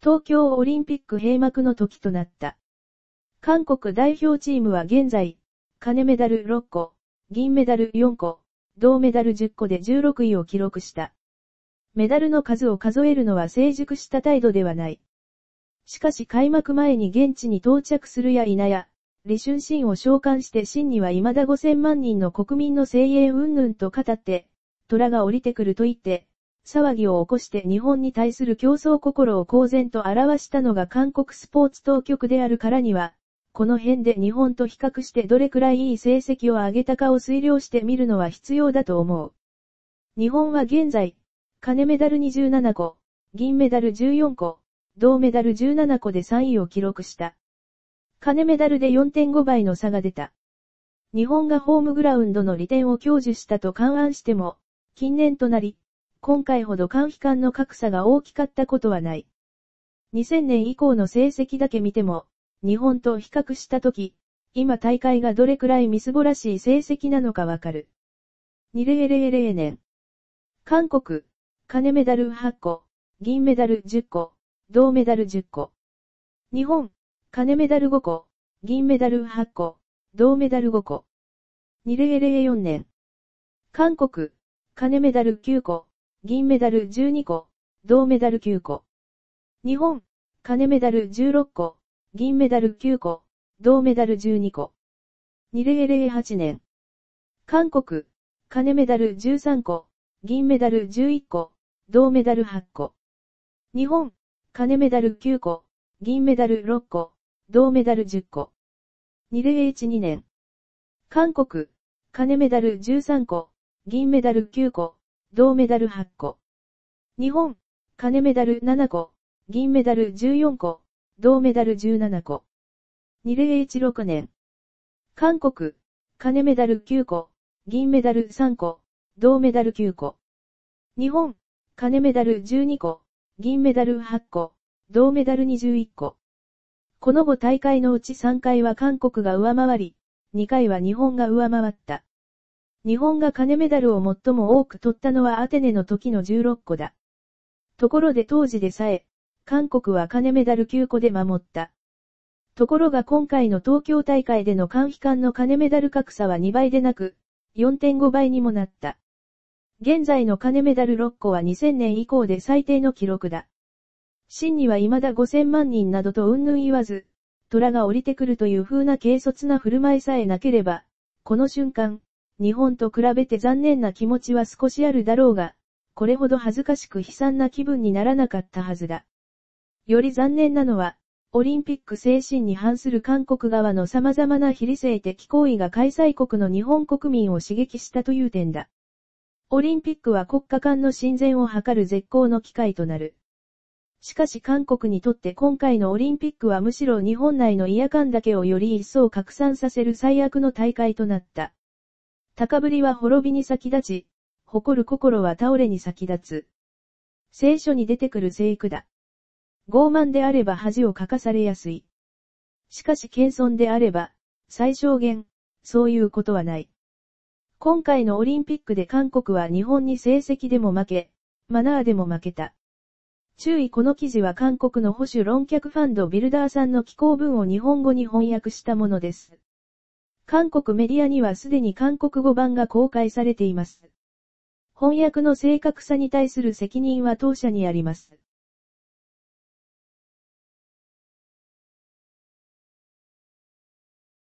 東京オリンピック閉幕の時となった。韓国代表チームは現在、金メダル6個、銀メダル4個、銅メダル10個で16位を記録した。メダルの数を数えるのは成熟した態度ではない。しかし開幕前に現地に到着するや否や、李春心を召喚して真には未だ5000万人の国民の声援云々と語って、虎が降りてくると言って、騒ぎを起こして日本に対する競争心を公然と表したのが韓国スポーツ当局であるからには、この辺で日本と比較してどれくらいいい成績を上げたかを推量してみるのは必要だと思う。日本は現在、金メダル27個、銀メダル14個、銅メダル17個で3位を記録した。金メダルで4.5倍の差が出た。日本がホームグラウンドの利点を享受したと勘案しても、近年となり、今回ほど間期間の格差が大きかったことはない。2000年以降の成績だけ見ても、日本と比較したとき、今大会がどれくらいみすぼらしい成績なのかわかる。2000年。韓国、金メダル8個、銀メダル10個、銅メダル10個。日本、金メダル5個、銀メダル8個、銅メダル5個。2004年。韓国、金メダル9個、銀メダル12個、銅メダル9個。日本、金メダル16個、銀メダル9個、銅メダル12個。2008年。韓国、金メダル13個、銀メダル11個、銅メダル8個。日本、金メダル9個、銀メダル6個、銅メダル10個。2012年。韓国、金メダル13個、銀メダル9個、銅メダル8個。日本、金メダル7個、銀メダル14個、銅メダル17個。2016年。韓国、金メダル9個、銀メダル3個、銅メダル9個。日本、金メダル12個、銀メダル8個、銅メダル21個。この5大会のうち3回は韓国が上回り、2回は日本が上回った。日本が金メダルを最も多く取ったのはアテネの時の16個だ。ところで当時でさえ、韓国は金メダル9個で守った。ところが今回の東京大会での官費間の金メダル格差は2倍でなく、4.5倍にもなった。現在の金メダル6個は2000年以降で最低の記録だ。真には未だ5000万人などと云々言わず、虎が降りてくるという風な軽率な振る舞いさえなければ、この瞬間、日本と比べて残念な気持ちは少しあるだろうが、これほど恥ずかしく悲惨な気分にならなかったはずだ。より残念なのは、オリンピック精神に反する韓国側の様々な非理性的行為が開催国の日本国民を刺激したという点だ。オリンピックは国家間の親善を図る絶好の機会となる。しかし韓国にとって今回のオリンピックはむしろ日本内の違和感だけをより一層拡散させる最悪の大会となった。高ぶりは滅びに先立ち、誇る心は倒れに先立つ。聖書に出てくる聖句だ。傲慢であれば恥をかかされやすい。しかし謙遜であれば、最小限、そういうことはない。今回のオリンピックで韓国は日本に成績でも負け、マナーでも負けた。注意この記事は韓国の保守論客ファンドビルダーさんの寄稿文を日本語に翻訳したものです。韓国メディアにはすでに韓国語版が公開されています。翻訳の正確さに対する責任は当社にあります。